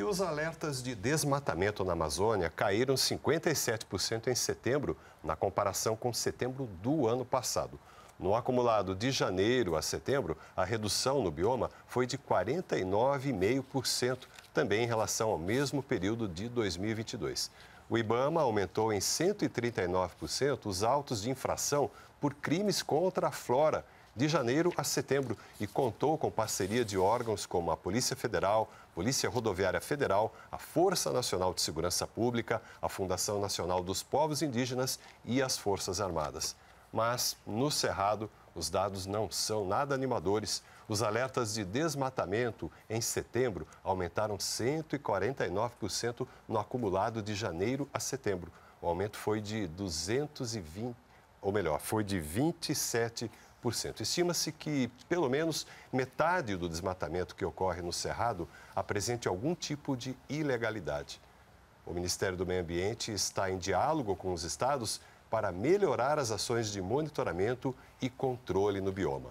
E os alertas de desmatamento na Amazônia caíram 57% em setembro, na comparação com setembro do ano passado. No acumulado de janeiro a setembro, a redução no bioma foi de 49,5%, também em relação ao mesmo período de 2022. O IBAMA aumentou em 139% os autos de infração por crimes contra a flora de janeiro a setembro e contou com parceria de órgãos como a Polícia Federal, Polícia Rodoviária Federal, a Força Nacional de Segurança Pública, a Fundação Nacional dos Povos Indígenas e as Forças Armadas. Mas, no Cerrado, os dados não são nada animadores. Os alertas de desmatamento em setembro aumentaram 149% no acumulado de janeiro a setembro. O aumento foi de 220, ou melhor, foi de 27 Estima-se que pelo menos metade do desmatamento que ocorre no Cerrado apresente algum tipo de ilegalidade. O Ministério do Meio Ambiente está em diálogo com os estados para melhorar as ações de monitoramento e controle no bioma.